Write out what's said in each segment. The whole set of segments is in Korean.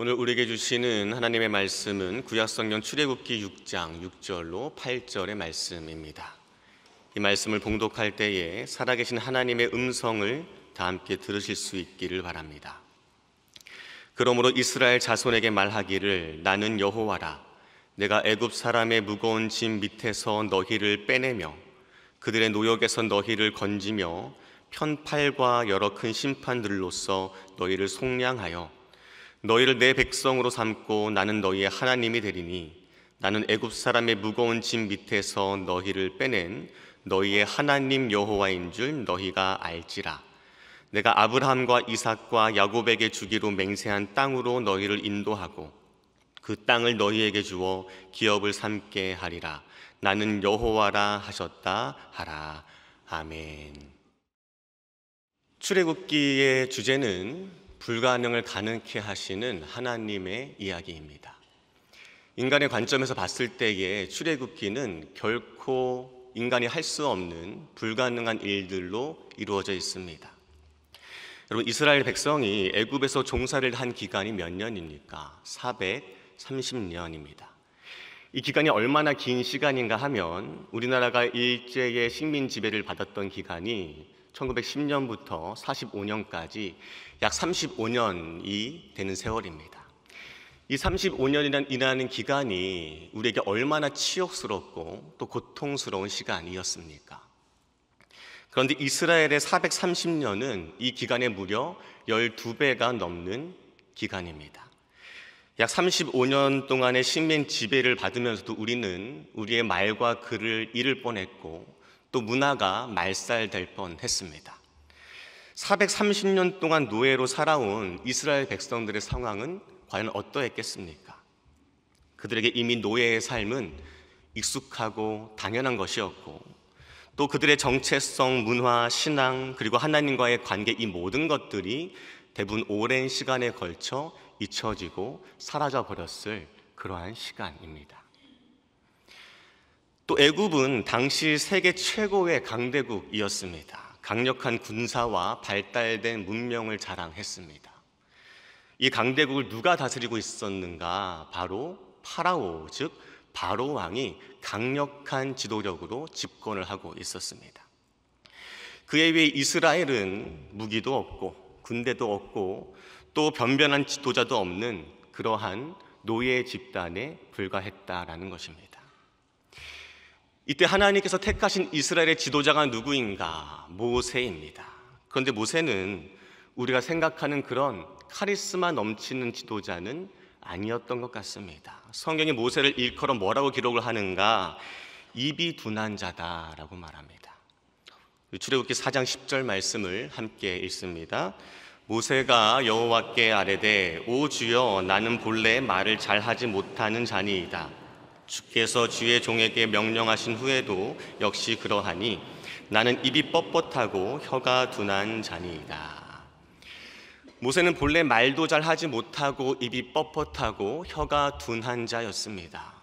오늘 우리에게 주시는 하나님의 말씀은 구약성경 출애굽기 6장 6절로 8절의 말씀입니다. 이 말씀을 봉독할 때에 살아계신 하나님의 음성을 다 함께 들으실 수 있기를 바랍니다. 그러므로 이스라엘 자손에게 말하기를 나는 여호와라 내가 애굽 사람의 무거운 짐 밑에서 너희를 빼내며 그들의 노역에서 너희를 건지며 편팔과 여러 큰 심판들로서 너희를 속량하여 너희를 내 백성으로 삼고 나는 너희의 하나님이 되리니 나는 애굽 사람의 무거운 짐 밑에서 너희를 빼낸 너희의 하나님 여호와인 줄 너희가 알지라 내가 아브라함과 이삭과 야곱에게 주기로 맹세한 땅으로 너희를 인도하고 그 땅을 너희에게 주어 기업을 삼게 하리라 나는 여호와라 하셨다 하라 아멘 출애굽기의 주제는 불가능을 가능케 하시는 하나님의 이야기입니다. 인간의 관점에서 봤을 때에 출애굽기는 결코 인간이 할 수 없는 불가능한 일들로 이루어져 있습니다. 여러분 이스라엘 백성이 애굽에서 종사를 한 기간이 몇 년입니까? 430년입니다. 이 기간이 얼마나 긴 시간인가 하면 우리나라가 일제의 식민 지배를 받았던 기간이 1910년부터 45년까지 약 35년이 되는 세월입니다. 이 35년이라는 기간이 우리에게 얼마나 치욕스럽고 또 고통스러운 시간이었습니까? 그런데 이스라엘의 430년은 이 기간의 무려 12배가 넘는 기간입니다. 약 35년 동안의 식민 지배를 받으면서도 우리는 우리의 말과 글을 잃을 뻔했고 또 문화가 말살될 뻔했습니다. 430년 동안 노예로 살아온 이스라엘 백성들의 상황은 과연 어떠했겠습니까? 그들에게 이미 노예의 삶은 익숙하고 당연한 것이었고 또 그들의 정체성, 문화, 신앙 그리고 하나님과의 관계 이 모든 것들이 대부분 오랜 시간에 걸쳐 잊혀지고 사라져 버렸을 그러한 시간입니다. 또 애굽은 당시 세계 최고의 강대국이었습니다. 강력한 군사와 발달된 문명을 자랑했습니다. 이 강대국을 누가 다스리고 있었는가? 바로 파라오, 즉 바로 왕이 강력한 지도력으로 집권을 하고 있었습니다. 그에 비해 이스라엘은 무기도 없고 군대도 없고 또 변변한 지도자도 없는 그러한 노예 집단에 불과했다라는 것입니다. 이때 하나님께서 택하신 이스라엘의 지도자가 누구인가? 모세입니다. 그런데 모세는 우리가 생각하는 그런 카리스마 넘치는 지도자는 아니었던 것 같습니다. 성경이 모세를 일컬어 뭐라고 기록을 하는가? 입이 둔한 자다라고 말합니다. 출애굽기 4장 10절 말씀을 함께 읽습니다. 모세가 여호와께 아뢰되 오 주여 나는 본래 말을 잘하지 못하는 자니이다. 주께서 주의 종에게 명령하신 후에도 역시 그러하니 나는 입이 뻣뻣하고 혀가 둔한 자니이다. 모세는 본래 말도 잘 하지 못하고 입이 뻣뻣하고 혀가 둔한 자였습니다.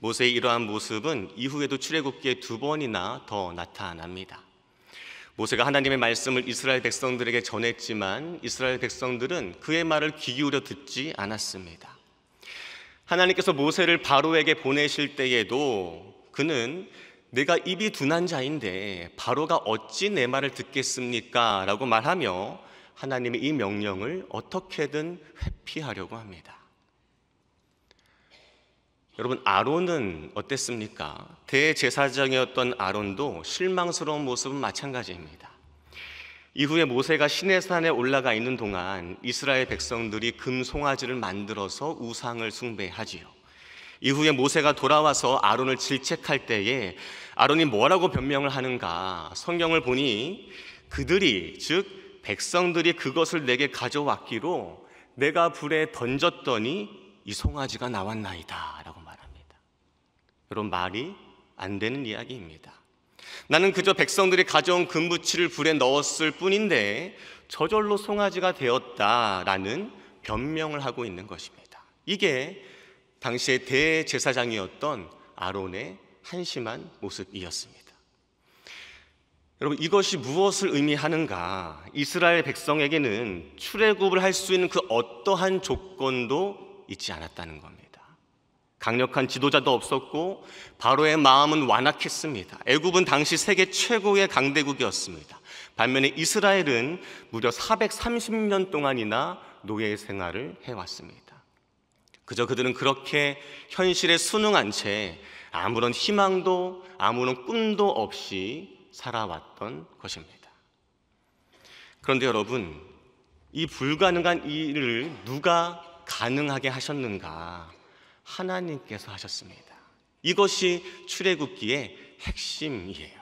모세의 이러한 모습은 이후에도 출애굽기에 두 번이나 더 나타납니다. 모세가 하나님의 말씀을 이스라엘 백성들에게 전했지만 이스라엘 백성들은 그의 말을 귀 기울여 듣지 않았습니다. 하나님께서 모세를 바로에게 보내실 때에도 그는 내가 입이 둔한 자인데 바로가 어찌 내 말을 듣겠습니까? 라고 말하며 하나님의 이 명령을 어떻게든 회피하려고 합니다. 여러분 아론은 어땠습니까? 대제사장이었던 아론도 실망스러운 모습은 마찬가지입니다. 이후에 모세가 시내산에 올라가 있는 동안 이스라엘 백성들이 금 송아지를 만들어서 우상을 숭배하지요. 이후에 모세가 돌아와서 아론을 질책할 때에 아론이 뭐라고 변명을 하는가? 성경을 보니 그들이 즉 백성들이 그것을 내게 가져왔기로 내가 불에 던졌더니 이 송아지가 나왔나이다라고 말합니다. 여러분 말이 안 되는 이야기입니다. 나는 그저 백성들이 가져온 금붙이를 불에 넣었을 뿐인데 저절로 송아지가 되었다라는 변명을 하고 있는 것입니다. 이게 당시에 대제사장이었던 아론의 한심한 모습이었습니다. 여러분 이것이 무엇을 의미하는가? 이스라엘 백성에게는 출애굽을 할 수 있는 그 어떠한 조건도 있지 않았다는 겁니다. 강력한 지도자도 없었고 바로의 마음은 완악했습니다. 애굽은 당시 세계 최고의 강대국이었습니다. 반면에 이스라엘은 무려 430년 동안이나 노예 의 생활을 해왔습니다. 그저 그들은 그렇게 현실에 순응한 채 아무런 희망도 아무런 꿈도 없이 살아왔던 것입니다. 그런데 여러분, 이 불가능한 일을 누가 가능하게 하셨는가? 하나님께서 하셨습니다. 이것이 출애굽기의 핵심이에요.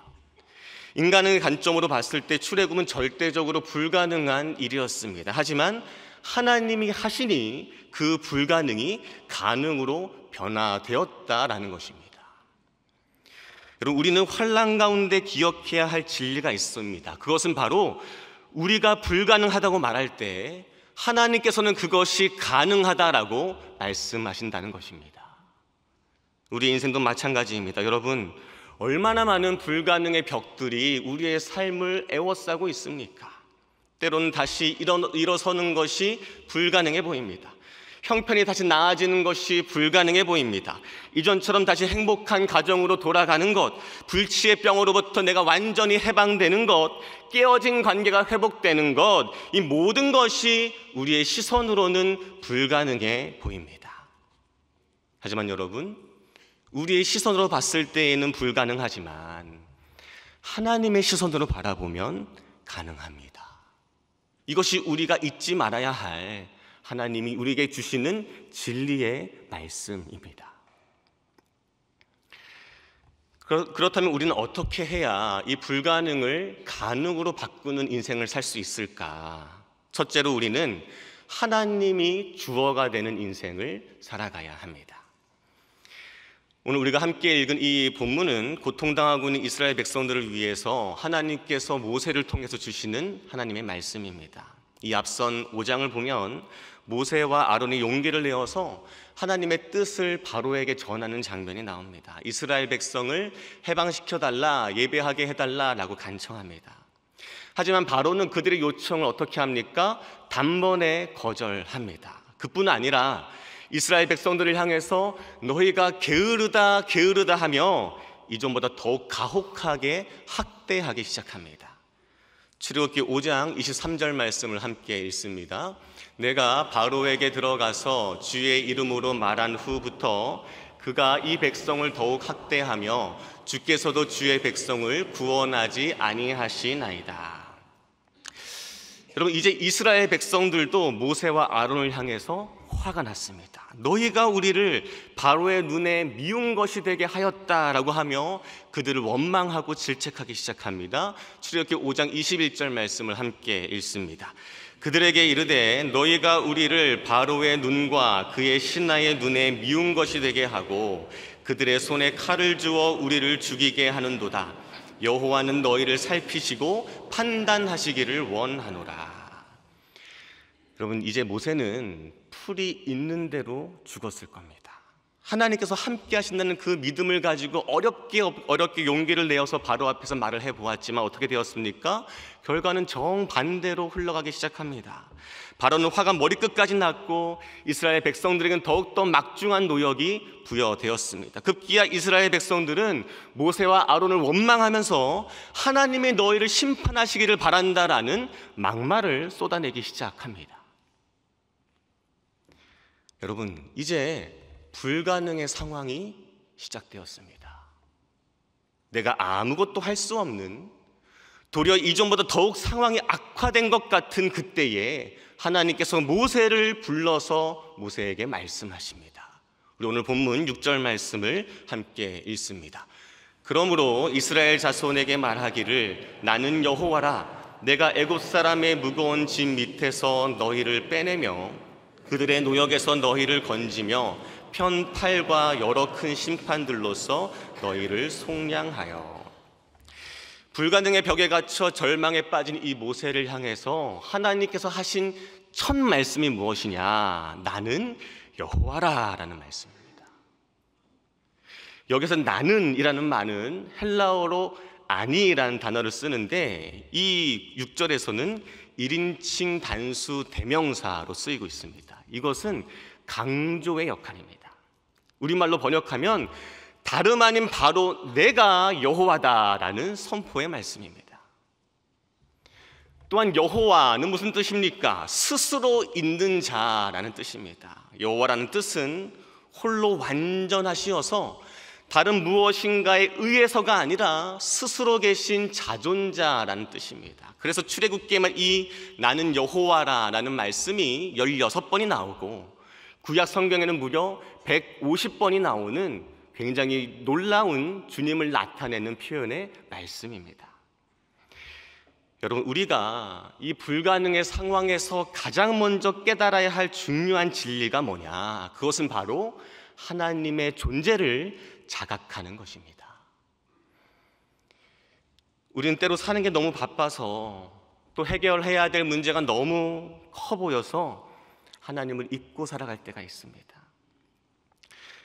인간의 관점으로 봤을 때 출애굽은 절대적으로 불가능한 일이었습니다. 하지만 하나님이 하시니 그 불가능이 가능으로 변화되었다라는 것입니다. 여러분 우리는 환란 가운데 기억해야 할 진리가 있습니다. 그것은 바로 우리가 불가능하다고 말할 때 하나님께서는 그것이 가능하다라고 말씀하신다는 것입니다. 우리 인생도 마찬가지입니다. 여러분, 얼마나 많은 불가능의 벽들이 우리의 삶을 애워싸고 있습니까? 때로는 다시 일어, 서는 것이 불가능해 보입니다. 형편이 다시 나아지는 것이 불가능해 보입니다. 이전처럼 다시 행복한 가정으로 돌아가는 것, 불치의 병으로부터 내가 완전히 해방되는 것, 깨어진 관계가 회복되는 것, 이 모든 것이 우리의 시선으로는 불가능해 보입니다. 하지만 여러분, 우리의 시선으로 봤을 때에는 불가능하지만 하나님의 시선으로 바라보면 가능합니다. 이것이 우리가 잊지 말아야 할 하나님이 우리에게 주시는 진리의 말씀입니다. 그렇다면 우리는 어떻게 해야 이 불가능을 가능으로 바꾸는 인생을 살 수 있을까? 첫째로 우리는 하나님이 주어가 되는 인생을 살아가야 합니다. 오늘 우리가 함께 읽은 이 본문은 고통당하고 있는 이스라엘 백성들을 위해서 하나님께서 모세를 통해서 주시는 하나님의 말씀입니다. 이 앞선 5장을 보면 모세와 아론이 용기를 내어서 하나님의 뜻을 바로에게 전하는 장면이 나옵니다. 이스라엘 백성을 해방시켜 달라, 예배하게 해 달라라고 간청합니다. 하지만 바로는 그들의 요청을 어떻게 합니까? 단번에 거절합니다. 그뿐 아니라 이스라엘 백성들을 향해서 너희가 게으르다 게으르다 하며 이전보다 더욱 가혹하게 학대하기 시작합니다. 출애굽기 5장 23절 말씀을 함께 읽습니다. 내가 바로에게 들어가서 주의 이름으로 말한 후부터 그가 이 백성을 더욱 학대하며 주께서도 주의 백성을 구원하지 아니하시나이다. 여러분 이제 이스라엘 백성들도 모세와 아론을 향해서 화가 났습니다. 너희가 우리를 바로의 눈에 미운 것이 되게 하였다라고 하며 그들을 원망하고 질책하기 시작합니다. 출애굽기 5장 21절 말씀을 함께 읽습니다. 그들에게 이르되 너희가 우리를 바로의 눈과 그의 신하의 눈에 미운 것이 되게 하고 그들의 손에 칼을 주어 우리를 죽이게 하는도다. 여호와는 너희를 살피시고 판단하시기를 원하노라. 여러분 이제 모세는 술이 있는 대로 죽었을 겁니다. 하나님께서 함께 하신다는 그 믿음을 가지고 어렵게 어렵게 용기를 내어서 바로 앞에서 말을 해 보았지만 어떻게 되었습니까? 결과는 정반대로 흘러가기 시작합니다. 바로는 화가 머리끝까지 났고 이스라엘 백성들에게는 더욱더 막중한 노역이 부여되었습니다. 급기야 이스라엘 백성들은 모세와 아론을 원망하면서 하나님의 너희를 심판하시기를 바란다라는 막말을 쏟아내기 시작합니다. 여러분, 이제 불가능의 상황이 시작되었습니다. 내가 아무것도 할 수 없는 도리어 이전보다 더욱 상황이 악화된 것 같은 그때에 하나님께서 모세를 불러서 모세에게 말씀하십니다. 우리 오늘 본문 6절 말씀을 함께 읽습니다. 그러므로 이스라엘 자손에게 말하기를 나는 여호와라 내가 애굽 사람의 무거운 짐 밑에서 너희를 빼내며 그들의 노역에서 너희를 건지며 편팔과 여러 큰 심판들로서 너희를 속량하여 불가능의 벽에 갇혀 절망에 빠진 이 모세를 향해서 하나님께서 하신 첫 말씀이 무엇이냐? 나는 여호와라라는 말씀입니다. 여기서 나는이라는 말은 헬라어로 아니라는 단어를 쓰는데 이 6절에서는 1인칭 단수 대명사로 쓰이고 있습니다. 이것은 강조의 역할입니다. 우리말로 번역하면 다름 아닌 바로 내가 여호와다라는 선포의 말씀입니다. 또한 여호와는 무슨 뜻입니까? 스스로 있는 자라는 뜻입니다. 여호와라는 뜻은 홀로 완전하시어서 다른 무엇인가에 의해서가 아니라 스스로 계신 자존자라는 뜻입니다. 그래서 출애굽기에만 이 나는 여호와라라는 말씀이 16번이 나오고 구약 성경에는 무려 150번이 나오는 굉장히 놀라운 주님을 나타내는 표현의 말씀입니다. 여러분 우리가 이 불가능의 상황에서 가장 먼저 깨달아야 할 중요한 진리가 뭐냐? 그것은 바로 하나님의 존재를 자각하는 것입니다. 우리는 때로 사는 게 너무 바빠서 또 해결해야 될 문제가 너무 커 보여서 하나님을 잊고 살아갈 때가 있습니다.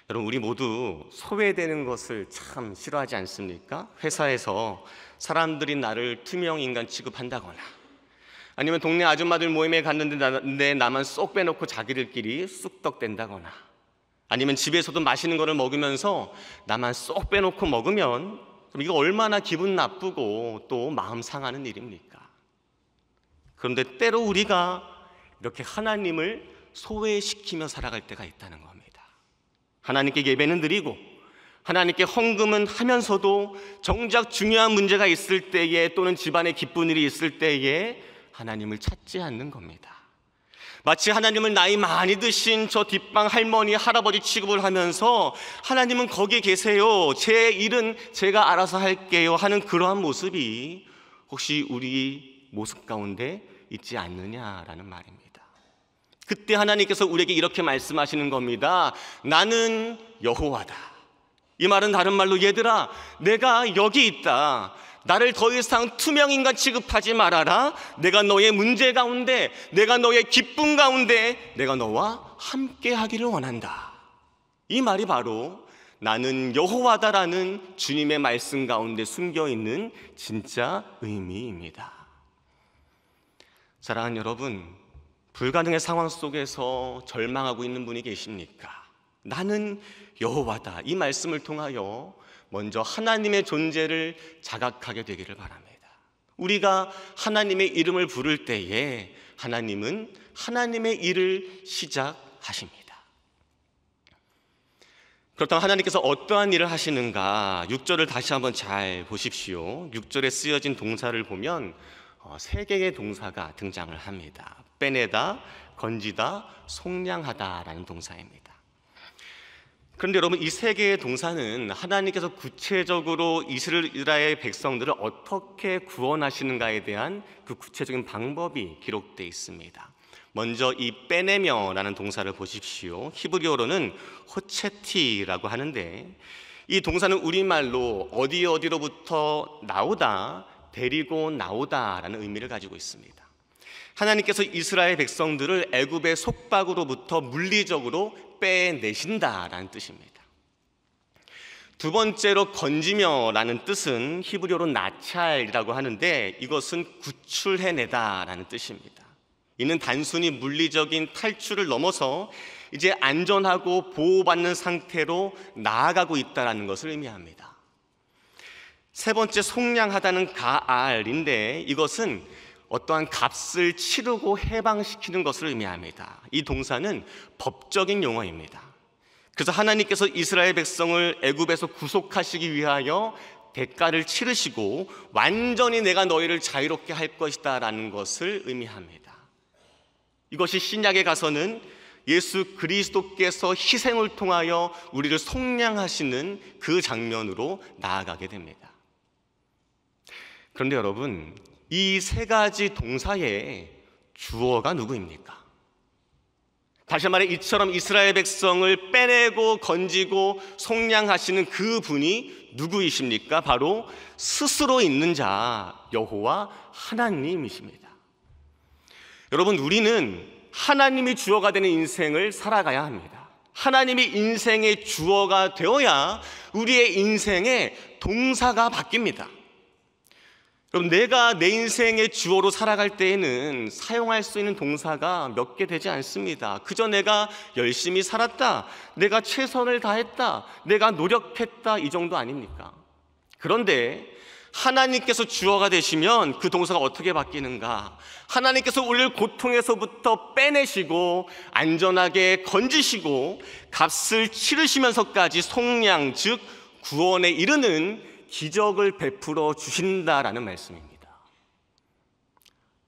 여러분, 우리 모두 소외되는 것을 참 싫어하지 않습니까? 회사에서 사람들이 나를 투명 인간 취급한다거나 아니면 동네 아줌마들 모임에 갔는데 나, 내 나만 쏙 빼놓고 자기들끼리 쑥떡댄다거나 아니면 집에서도 맛있는 거를 먹으면서 나만 쏙 빼놓고 먹으면 그럼 이거 얼마나 기분 나쁘고 또 마음 상하는 일입니까? 그런데 때로 우리가 이렇게 하나님을 소외시키며 살아갈 때가 있다는 겁니다. 하나님께 예배는 드리고 하나님께 헌금은 하면서도 정작 중요한 문제가 있을 때에 또는 집안에 기쁜 일이 있을 때에 하나님을 찾지 않는 겁니다. 마치 하나님을 나이 많이 드신 저 뒷방 할머니, 할아버지 취급을 하면서 하나님은 거기에 계세요. 제 일은 제가 알아서 할게요. 하는 그러한 모습이 혹시 우리 모습 가운데 있지 않느냐라는 말입니다. 그때 하나님께서 우리에게 이렇게 말씀하시는 겁니다. 나는 여호와다. 이 말은 다른 말로 얘들아, 내가 여기 있다. 나를 더 이상 투명인간 취급하지 말아라. 내가 너의 문제 가운데, 내가 너의 기쁨 가운데, 내가 너와 함께 하기를 원한다. 이 말이 바로 나는 여호와다라는 주님의 말씀 가운데 숨겨 있는 진짜 의미입니다. 사랑하는 여러분, 불가능의 상황 속에서 절망하고 있는 분이 계십니까? 나는 여호와다. 이 말씀을 통하여 먼저 하나님의 존재를 자각하게 되기를 바랍니다. 우리가 하나님의 이름을 부를 때에 하나님은 하나님의 일을 시작하십니다. 그렇다면 하나님께서 어떠한 일을 하시는가? 6절을 다시 한번 잘 보십시오. 6절에 쓰여진 동사를 보면 어, 세 개의 동사가 등장을 합니다. 빼내다, 건지다, 속량하다라는 동사입니다. 그런데 여러분 이 세 개의 동사는 하나님께서 구체적으로 이스라엘 백성들을 어떻게 구원하시는가에 대한 그 구체적인 방법이 기록되어 있습니다. 먼저 이 빼내며라는 동사를 보십시오. 히브리어로는 호체티라고 하는데 이 동사는 우리말로 어디 어디로부터 나오다, 데리고 나오다라는 의미를 가지고 있습니다. 하나님께서 이스라엘 백성들을 애굽의 속박으로부터 물리적으로 빼내신다라는 뜻입니다. 두 번째로 건지며라는 뜻은 히브리어로 나찰이라고 하는데 이것은 구출해내다라는 뜻입니다. 이는 단순히 물리적인 탈출을 넘어서 이제 안전하고 보호받는 상태로 나아가고 있다라는 것을 의미합니다. 세 번째 속량하다는 가알인데 이것은 어떠한 값을 치르고 해방시키는 것을 의미합니다. 이 동사는 법적인 용어입니다. 그래서 하나님께서 이스라엘 백성을 애굽에서 구속하시기 위하여 대가를 치르시고 완전히 내가 너희를 자유롭게 할 것이다라는 것을 의미합니다. 이것이 신약에 가서는 예수 그리스도께서 희생을 통하여 우리를 속량하시는 그 장면으로 나아가게 됩니다. 그런데 여러분, 이세 가지 동사의 주어가 누구입니까? 다시 말해 이처럼 이스라엘 백성을 빼내고 건지고 속량하시는 그 분이 누구이십니까? 바로 스스로 있는 자 여호와 하나님이십니다. 여러분 우리는 하나님이 주어가 되는 인생을 살아가야 합니다. 하나님이 인생의 주어가 되어야 우리의 인생의 동사가 바뀝니다. 그럼 내가 내 인생의 주어로 살아갈 때에는 사용할 수 있는 동사가 몇 개 되지 않습니다. 그저 내가 열심히 살았다. 내가 최선을 다했다. 내가 노력했다. 이 정도 아닙니까? 그런데 하나님께서 주어가 되시면 그 동사가 어떻게 바뀌는가? 하나님께서 우리를 고통에서부터 빼내시고 안전하게 건지시고 값을 치르시면서까지 속량 즉 구원에 이르는 기적을 베풀어 주신다라는 말씀입니다.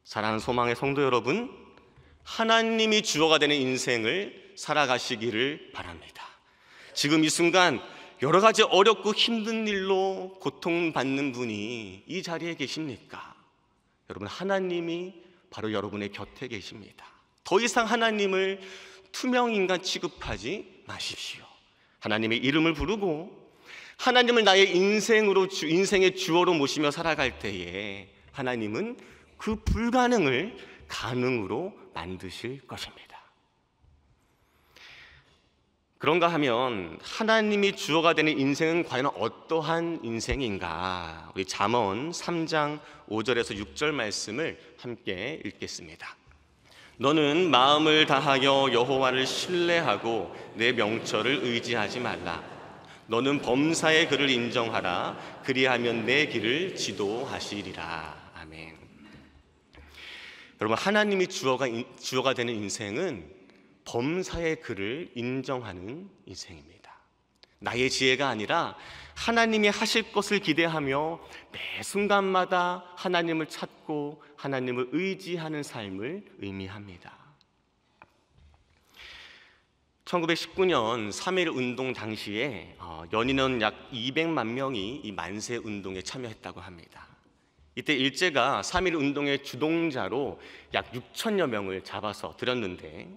사랑하는 소망의 성도 여러분, 하나님이 주어가 되는 인생을 살아가시기를 바랍니다. 지금 이 순간 여러 가지 어렵고 힘든 일로 고통받는 분이 이 자리에 계십니까? 여러분, 하나님이 바로 여러분의 곁에 계십니다. 더 이상 하나님을 투명인간 취급하지 마십시오. 하나님의 이름을 부르고 하나님을 나의 인생으로 인생의 주어로 모시며 살아갈 때에 하나님은 그 불가능을 가능으로 만드실 것입니다. 그런가 하면 하나님이 주어가 되는 인생은 과연 어떠한 인생인가? 우리 잠언 3장 5절에서 6절 말씀을 함께 읽겠습니다. 너는 마음을 다하여 여호와를 신뢰하고 내 명철을 의지하지 말라. 너는 범사의 그를 인정하라 그리하면 내 길을 지도하시리라 아멘. 여러분 하나님이 주어가 주어가 되는 인생은 범사의 그를 인정하는 인생입니다. 나의 지혜가 아니라 하나님이 하실 것을 기대하며 매 순간마다 하나님을 찾고 하나님을 의지하는 삶을 의미합니다. 1919년 3일 운동 당시에 어, 연인은 약 200만 명이 이 만세 운동에 참여했다고 합니다. 이때 일제가 3일 운동의 주동자로 약 6천여 명을 잡아서 들였는데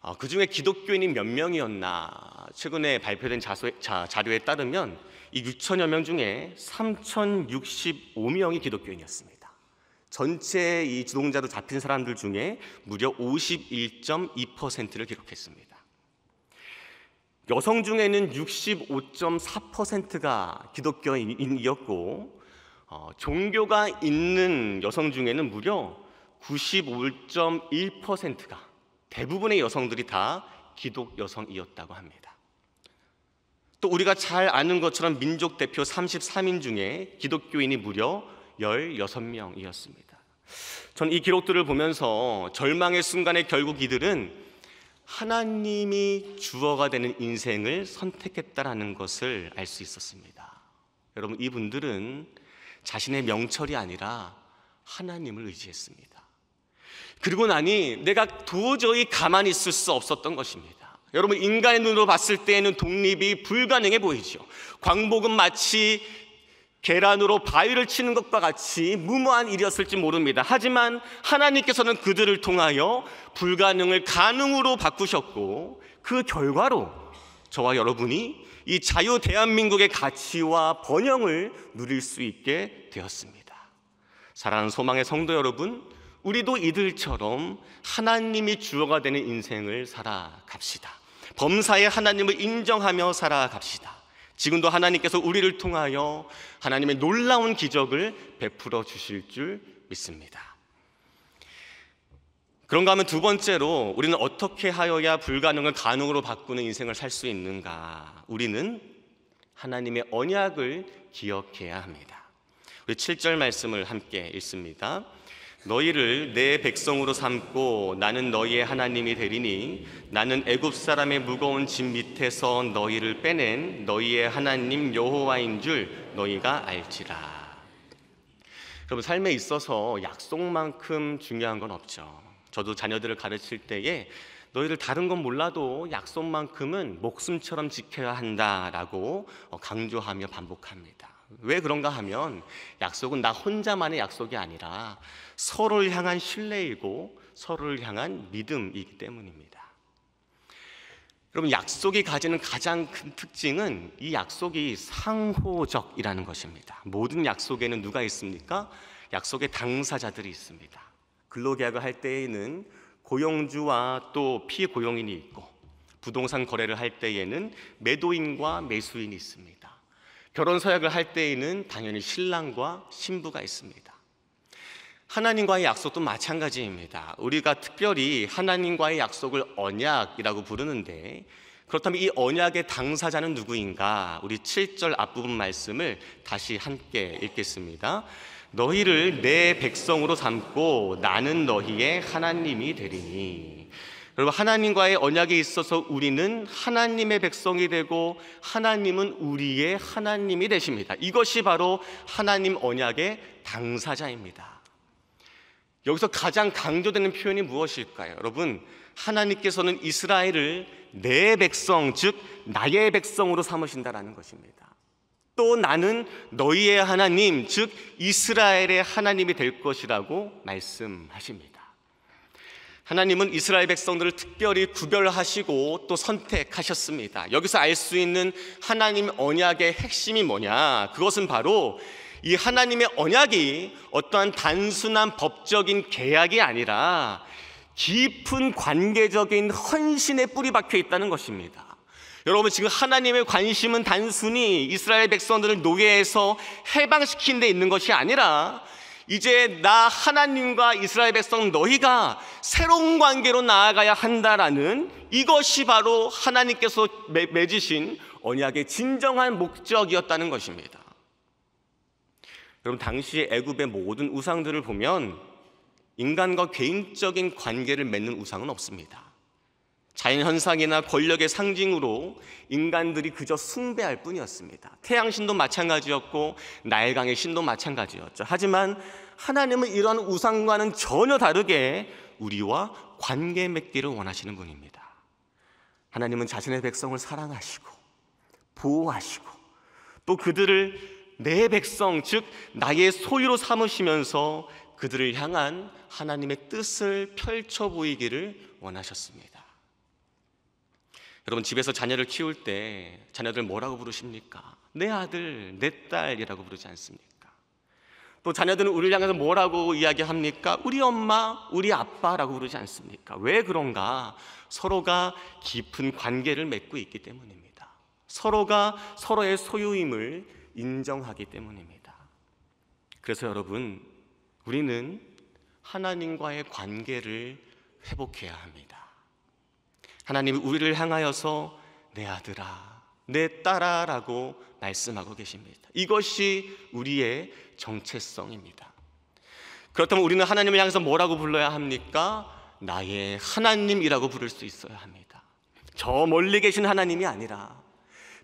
어, 그 중에 기독교인이 몇 명이었나 최근에 발표된 자료에 따르면 이 6천여 명 중에 3,065명이 기독교인이었습니다. 전체 이 주동자로 잡힌 사람들 중에 무려 51.2%를 기록했습니다. 여성 중에는 65.4%가 기독교인이었고 어, 종교가 있는 여성 중에는 무려 95.1%가 대부분의 여성들이 다 기독 여성이었다고 합니다. 또 우리가 잘 아는 것처럼 민족 대표 33인 중에 기독교인이 무려 16명이었습니다. 전 이 기록들을 보면서 절망의 순간에 결국 이들은 하나님이 주어가 되는 인생을 선택했다라는 것을 알 수 있었습니다. 여러분 이분들은 자신의 명철이 아니라 하나님을 의지했습니다. 그리고 나니 내가 도저히 가만히 있을 수 없었던 것입니다. 여러분 인간의 눈으로 봤을 때에는 독립이 불가능해 보이죠. 광복은 마치 계란으로 바위를 치는 것과 같이 무모한 일이었을지 모릅니다. 하지만 하나님께서는 그들을 통하여 불가능을 가능으로 바꾸셨고 그 결과로 저와 여러분이 이 자유 대한민국의 가치와 번영을 누릴 수 있게 되었습니다. 사랑하는 소망의 성도 여러분, 우리도 이들처럼 하나님이 주어가 되는 인생을 살아갑시다. 범사에 하나님을 인정하며 살아갑시다. 지금도 하나님께서 우리를 통하여 하나님의 놀라운 기적을 베풀어 주실 줄 믿습니다. 그런가 하면 두 번째로 우리는 어떻게 하여야 불가능을 가능으로 바꾸는 인생을 살 수 있는가? 우리는 하나님의 언약을 기억해야 합니다. 우리 7절 말씀을 함께 읽습니다. 너희를 내 백성으로 삼고 나는 너희의 하나님이 되리니 나는 애굽 사람의 무거운 짐 밑에서 너희를 빼낸 너희의 하나님 여호와인 줄 너희가 알지라. 여러 삶에 있어서 약속만큼 중요한 건 없죠. 저도 자녀들을 가르칠 때에 너희들 다른 건 몰라도 약속만큼은 목숨처럼 지켜야 한다라고 강조하며 반복합니다. 왜 그런가 하면 약속은 나 혼자만의 약속이 아니라 서로를 향한 신뢰이고 서로를 향한 믿음이기 때문입니다. 여러분 약속이 가지는 가장 큰 특징은 이 약속이 상호적이라는 것입니다. 모든 약속에는 누가 있습니까? 약속의 당사자들이 있습니다. 근로계약을 할 때에는 고용주와 또 피고용인이 있고 부동산 거래를 할 때에는 매도인과 매수인이 있습니다. 결혼 서약을 할 때에는 당연히 신랑과 신부가 있습니다. 하나님과의 약속도 마찬가지입니다. 우리가 특별히 하나님과의 약속을 언약이라고 부르는데 그렇다면 이 언약의 당사자는 누구인가? 우리 7절 앞부분 말씀을 다시 함께 읽겠습니다. 너희를 내 백성으로 삼고 나는 너희의 하나님이 되리니. 여러분 하나님과의 언약에 있어서 우리는 하나님의 백성이 되고 하나님은 우리의 하나님이 되십니다. 이것이 바로 하나님 언약의 당사자입니다. 여기서 가장 강조되는 표현이 무엇일까요? 여러분, 하나님께서는 이스라엘을 내 백성, 즉 나의 백성으로 삼으신다라는 것입니다. 또 나는 너희의 하나님, 즉 이스라엘의 하나님이 될 것이라고 말씀하십니다. 하나님은 이스라엘 백성들을 특별히 구별하시고 또 선택하셨습니다. 여기서 알 수 있는 하나님 언약의 핵심이 뭐냐? 그것은 바로 이 하나님의 언약이 어떠한 단순한 법적인 계약이 아니라 깊은 관계적인 헌신에 뿌리 박혀 있다는 것입니다. 여러분 지금 하나님의 관심은 단순히 이스라엘 백성들을 노예에서 해방시킨 데 있는 것이 아니라 이제 나 하나님과 이스라엘 백성 너희가 새로운 관계로 나아가야 한다라는 이것이 바로 하나님께서 맺으신 언약의 진정한 목적이었다는 것입니다. 여러분 당시 애굽의 모든 우상들을 보면 인간과 개인적인 관계를 맺는 우상은 없습니다. 자연 현상이나 권력의 상징으로 인간들이 그저 숭배할 뿐이었습니다. 태양 신도 마찬가지였고 나일강의 신도 마찬가지였죠. 하지만 하나님은 이러한 우상과는 전혀 다르게 우리와 관계 맺기를 원하시는 분입니다. 하나님은 자신의 백성을 사랑하시고 보호하시고 또 그들을 내 백성, 즉, 나의 소유로 삼으시면서 그들을 향한 하나님의 뜻을 펼쳐 보이기를 원하셨습니다. 여러분, 집에서 자녀를 키울 때 자녀들 뭐라고 부르십니까? 내 아들, 내 딸이라고 부르지 않습니까? 또 자녀들은 우리를 향해서 뭐라고 이야기합니까? 우리 엄마, 우리 아빠라고 부르지 않습니까? 왜 그런가? 서로가 깊은 관계를 맺고 있기 때문입니다. 서로가 서로의 소유임을 인정하기 때문입니다. 그래서 여러분, 우리는 하나님과의 관계를 회복해야 합니다. 하나님이 우리를 향하여서 내 아들아, 내 딸아라고 말씀하고 계십니다. 이것이 우리의 정체성입니다. 그렇다면 우리는 하나님을 향해서 뭐라고 불러야 합니까? 나의 하나님이라고 부를 수 있어야 합니다. 저 멀리 계신 하나님이 아니라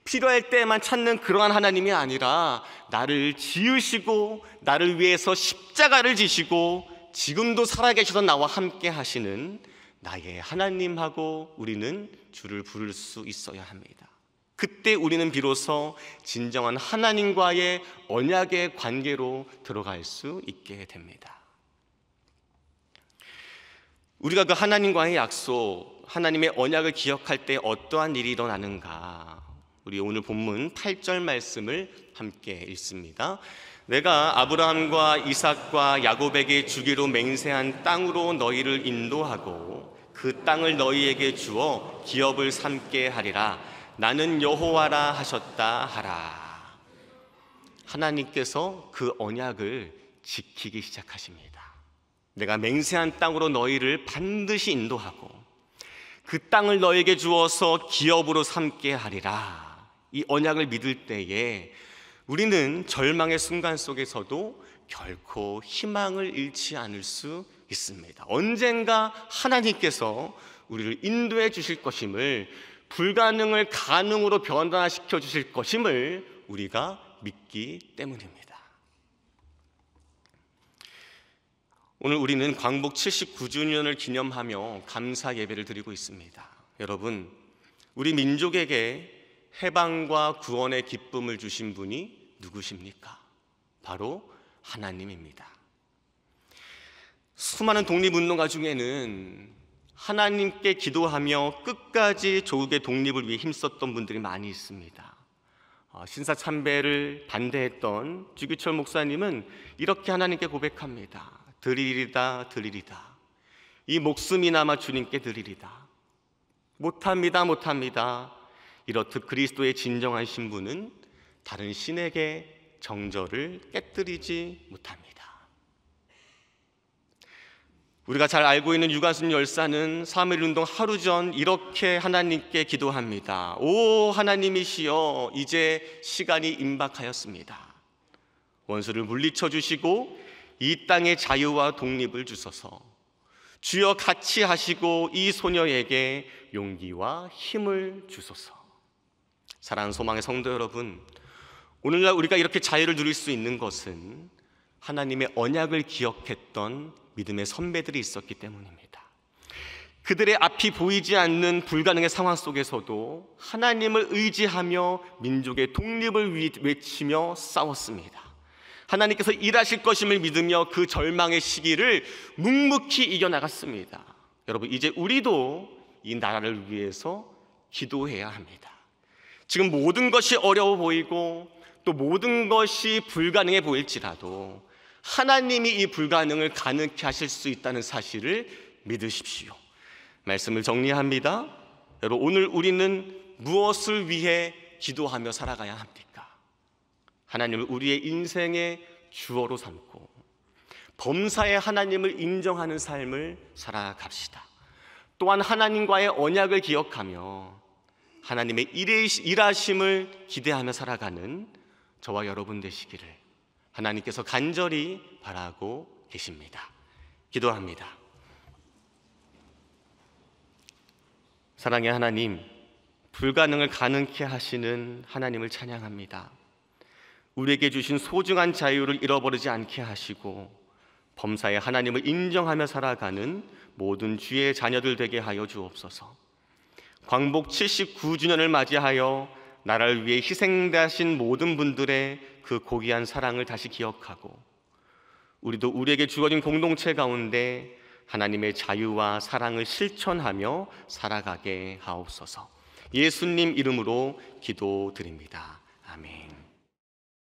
필요할 때만 찾는 그러한 하나님이 아니라 나를 지으시고 나를 위해서 십자가를 지시고 지금도 살아계셔서 나와 함께 하시는 나의 하나님하고 우리는 주를 부를 수 있어야 합니다. 그때 우리는 비로소 진정한 하나님과의 언약의 관계로 들어갈 수 있게 됩니다. 우리가 그 하나님과의 약속, 하나님의 언약을 기억할 때 어떠한 일이 일어나는가? 우리 오늘 본문 8절 말씀을 함께 읽습니다. 내가 아브라함과 이삭과 야곱에게 주기로 맹세한 땅으로 너희를 인도하고 그 땅을 너희에게 주어 기업을 삼게 하리라 나는 여호와라 하셨다 하라 하나님께서 그 언약을 지키기 시작하십니다. 내가 맹세한 땅으로 너희를 반드시 인도하고 그 땅을 너에게 주어서 기업으로 삼게 하리라. 이 언약을 믿을 때에 우리는 절망의 순간 속에서도 결코 희망을 잃지 않을 수 있습니다. 언젠가 하나님께서 우리를 인도해 주실 것임을 불가능을 가능으로 변화시켜 주실 것임을 우리가 믿기 때문입니다. 오늘 우리는 광복 79주년을 기념하며 감사 예배를 드리고 있습니다. 여러분, 우리 민족에게 해방과 구원의 기쁨을 주신 분이 누구십니까? 바로 하나님입니다. 수많은 독립운동가 중에는 하나님께 기도하며 끝까지 조국의 독립을 위해 힘썼던 분들이 많이 있습니다. 어, 신사 참배를 반대했던 주규철 목사님은 이렇게 하나님께 고백합니다. 드리리다, 드리리다. 이 목숨이나마 주님께 드리리다. 못합니다, 못합니다. 이렇듯 그리스도의 진정한 신부는 다른 신에게 정절을 깨뜨리지 못합니다. 우리가 잘 알고 있는 유관순 열사는 3일 운동 하루 전 이렇게 하나님께 기도합니다. 오 하나님이시여 이제 시간이 임박하였습니다. 원수를 물리쳐 주시고 이 땅의 자유와 독립을 주소서. 주여 같이 하시고 이 소녀에게 용기와 힘을 주소서. 사랑하는 소망의 성도 여러분, 오늘날 우리가 이렇게 자유를 누릴 수 있는 것은 하나님의 언약을 기억했던 믿음의 선배들이 있었기 때문입니다. 그들의 앞이 보이지 않는 불가능의 상황 속에서도 하나님을 의지하며 민족의 독립을 외치며 싸웠습니다. 하나님께서 일하실 것임을 믿으며 그 절망의 시기를 묵묵히 이겨나갔습니다. 여러분, 이제 우리도 이 나라를 위해서 기도해야 합니다. 지금 모든 것이 어려워 보이고 또 모든 것이 불가능해 보일지라도 하나님이 이 불가능을 가능케 하실 수 있다는 사실을 믿으십시오. 말씀을 정리합니다. 여러분, 오늘 우리는 무엇을 위해 기도하며 살아가야 합니까? 하나님을 우리의 인생의 주어로 삼고 범사에 하나님을 인정하는 삶을 살아갑시다. 또한 하나님과의 언약을 기억하며 하나님의 일하심을 기대하며 살아가는 저와 여러분 되시기를 하나님께서 간절히 바라고 계십니다. 기도합니다. 사랑의 하나님, 불가능을 가능케 하시는 하나님을 찬양합니다. 우리에게 주신 소중한 자유를 잃어버리지 않게 하시고 범사에 하나님을 인정하며 살아가는 모든 주의 자녀들 되게 하여 주옵소서. 광복 79주년을 맞이하여 나라를 위해 희생되신 모든 분들의 그 고귀한 사랑을 다시 기억하고 우리도 우리에게 주어진 공동체 가운데 하나님의 자유와 사랑을 실천하며 살아가게 하옵소서. 예수님 이름으로 기도드립니다. 아멘.